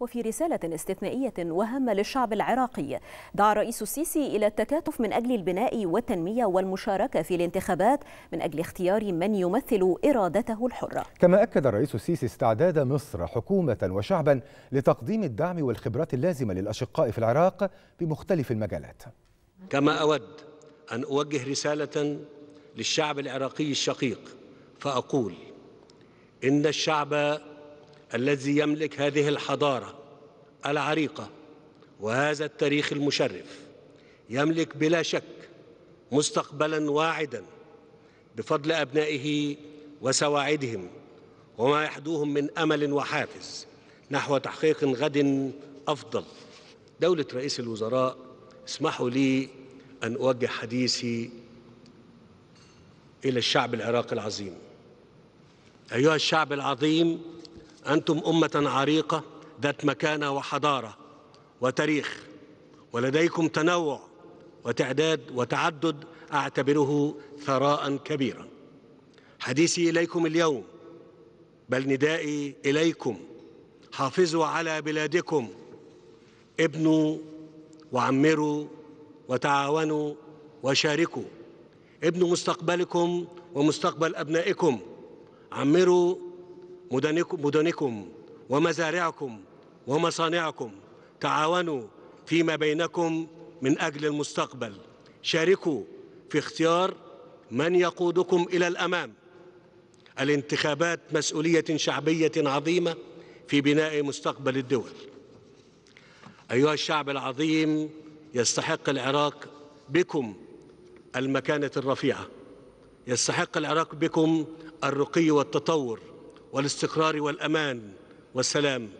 وفي رسالة استثنائية وهامة للشعب العراقي دعا الرئيس السيسي إلى التكاتف من أجل البناء والتنمية والمشاركة في الانتخابات من أجل اختيار من يمثل إرادته الحرة كما أكد الرئيس السيسي استعداد مصر حكومة وشعبا لتقديم الدعم والخبرات اللازمة للأشقاء في العراق بمختلف المجالات كما أود أن أوجه رسالة للشعب العراقي الشقيق فأقول إن الشعب الذي يملك هذه الحضارة العريقة وهذا التاريخ المشرف يملك بلا شك مستقبلا واعدا بفضل أبنائه وسواعدهم وما يحدوهم من أمل وحافز نحو تحقيق غد أفضل دولة رئيس الوزراء اسمحوا لي أن أوجه حديثي إلى الشعب العراقي العظيم أيها الشعب العظيم أنتم أمة عريقة ذات مكانة وحضارة وتاريخ ولديكم تنوع وتعداد وتعدد أعتبره ثراء كبيرا حديثي إليكم اليوم بل ندائي إليكم حافظوا على بلادكم ابنوا وعمروا وتعاونوا وشاركوا ابنوا مستقبلكم ومستقبل أبنائكم عمروا مدنكم ومزارعكم ومصانعكم تعاونوا فيما بينكم من أجل المستقبل شاركوا في اختيار من يقودكم إلى الأمام الانتخابات مسؤولية شعبية عظيمة في بناء مستقبل الدول أيها الشعب العظيم يستحق العراق بكم المكانة الرفيعة يستحق العراق بكم الرقي والتطور والاستقرار والأمان والسلام